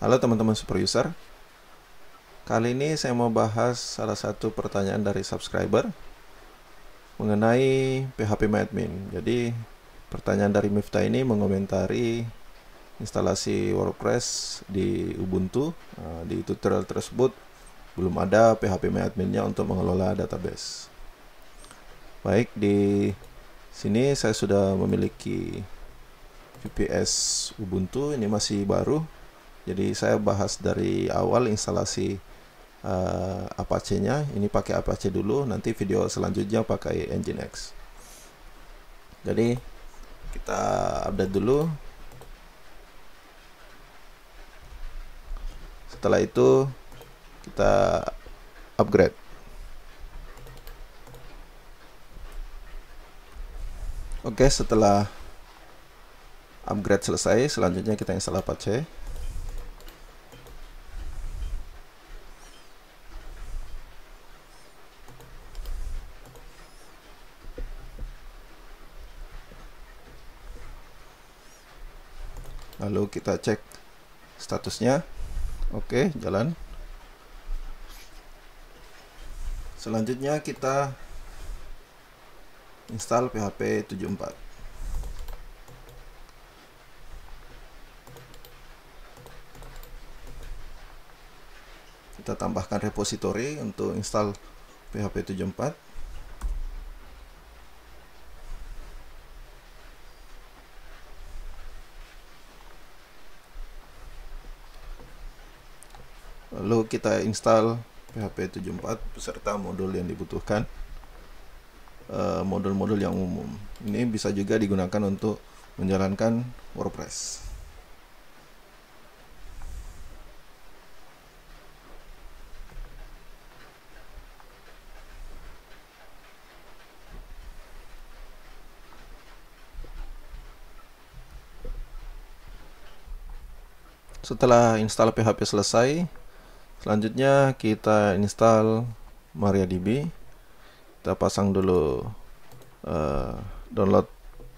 Halo teman-teman super user. Kali ini saya mau bahas salah satu pertanyaan dari subscriber mengenai PHP admin. Jadi pertanyaan dari Mifta ini mengomentari instalasi WordPress di Ubuntu. Eh, di tutorial tersebut belum ada PHP adminnya untuk mengelola database. Baik, di sini saya sudah memiliki VPS Ubuntu, ini masih baru jadi saya bahas dari awal instalasi uh, Apache-nya. Ini pakai Apache dulu, nanti video selanjutnya pakai Nginx. Jadi kita update dulu. Setelah itu kita upgrade. Oke, setelah upgrade selesai, selanjutnya kita install Apache. lalu kita cek statusnya oke jalan selanjutnya kita install php 74 kita tambahkan repository untuk install php 74 lalu kita install PHP 74 beserta modul yang dibutuhkan eh, modul-modul yang umum ini bisa juga digunakan untuk menjalankan WordPress setelah install PHP selesai selanjutnya kita install MariaDB kita pasang dulu uh, download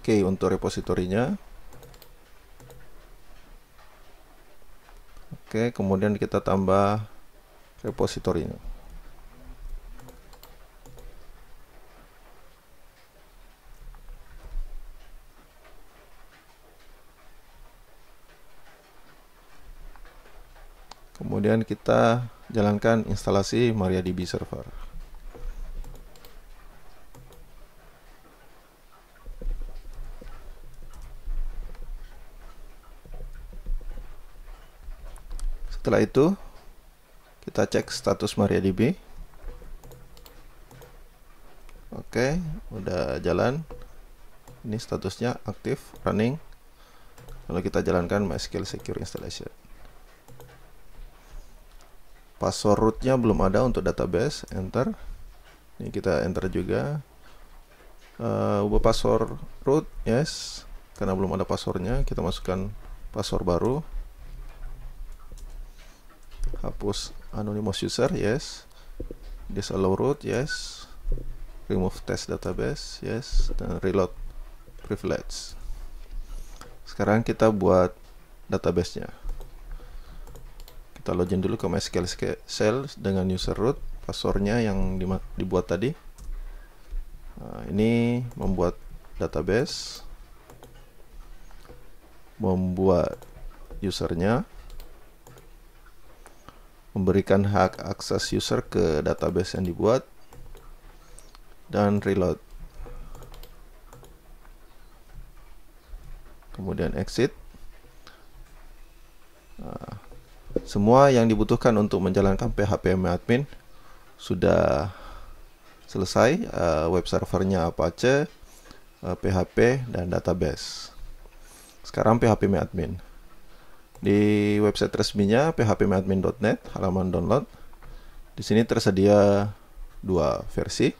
key untuk repositorinya oke kemudian kita tambah repositorinya kemudian kita jalankan instalasi MariaDB server setelah itu kita cek status MariaDB oke udah jalan ini statusnya aktif running lalu kita jalankan MySQL Secure Installation password rootnya belum ada untuk database enter ini kita enter juga uh, ubah password root yes karena belum ada passwordnya kita masukkan password baru hapus anonymous user yes disallow root yes remove test database yes dan reload privilege sekarang kita buat databasenya kita login dulu ke MySQL dengan user root passwordnya yang dibuat tadi nah, ini membuat database membuat usernya memberikan hak akses user ke database yang dibuat dan reload kemudian exit nah, semua yang dibutuhkan untuk menjalankan PHP admin sudah selesai uh, web servernya Apache, uh, eh, PHP dan database. Sekarang PHP admin. Di website resminya phpmadmin.net halaman download. Di sini tersedia dua versi.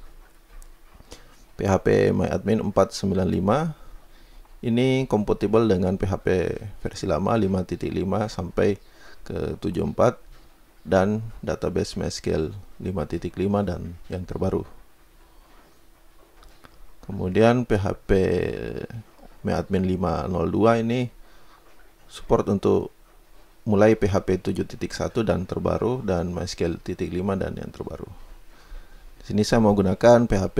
PHP MyAdmin 495 ini kompatibel dengan PHP versi lama 5.5 sampai ke 74 dan database MySQL 5.5 dan yang terbaru. Kemudian php MyAdmin 502 ini support untuk mulai PHP 7.1 dan terbaru dan MySQL 5 dan yang terbaru. Di sini saya mau gunakan PHP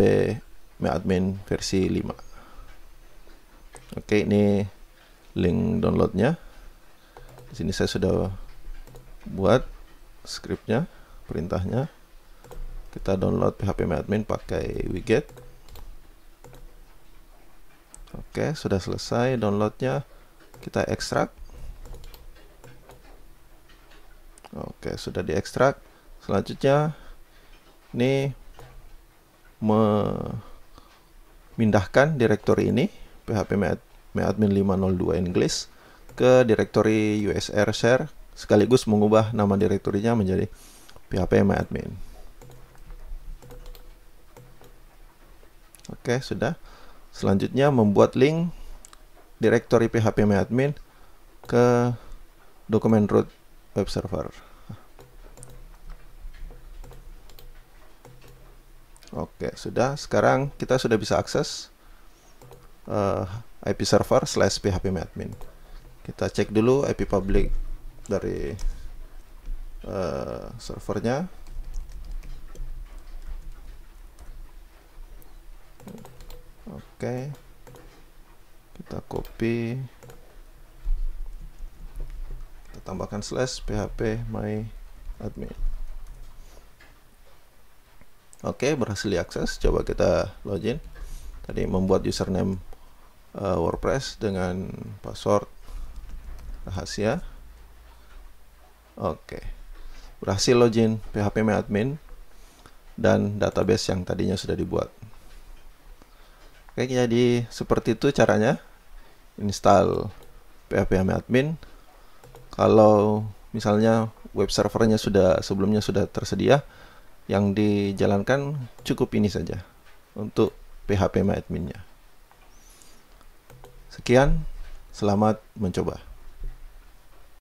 MyAdmin versi 5. Oke, ini link downloadnya. Di sini saya sudah buat scriptnya perintahnya kita download PHP admin pakai widget oke sudah selesai downloadnya kita ekstrak oke sudah diekstrak selanjutnya ini memindahkan direktori ini PHP admin 502 English ke direktori usr share sekaligus mengubah nama direkturinya menjadi PHP Admin. Oke, sudah. Selanjutnya membuat link direktori PHP Admin ke dokumen root web server. Oke, sudah. Sekarang kita sudah bisa akses uh, eh, IP server slash phpMyAdmin. Kita cek dulu IP public dari uh, servernya oke okay. kita copy kita tambahkan slash php my admin oke okay, berhasil diakses coba kita login tadi membuat username uh, WordPress dengan password rahasia Oke. Okay. Berhasil login PHP My Admin dan database yang tadinya sudah dibuat. Oke, jadi seperti itu caranya. Install PHP My Admin. Kalau misalnya web servernya sudah sebelumnya sudah tersedia, yang dijalankan cukup ini saja untuk PHP My Adminnya. Sekian, selamat mencoba.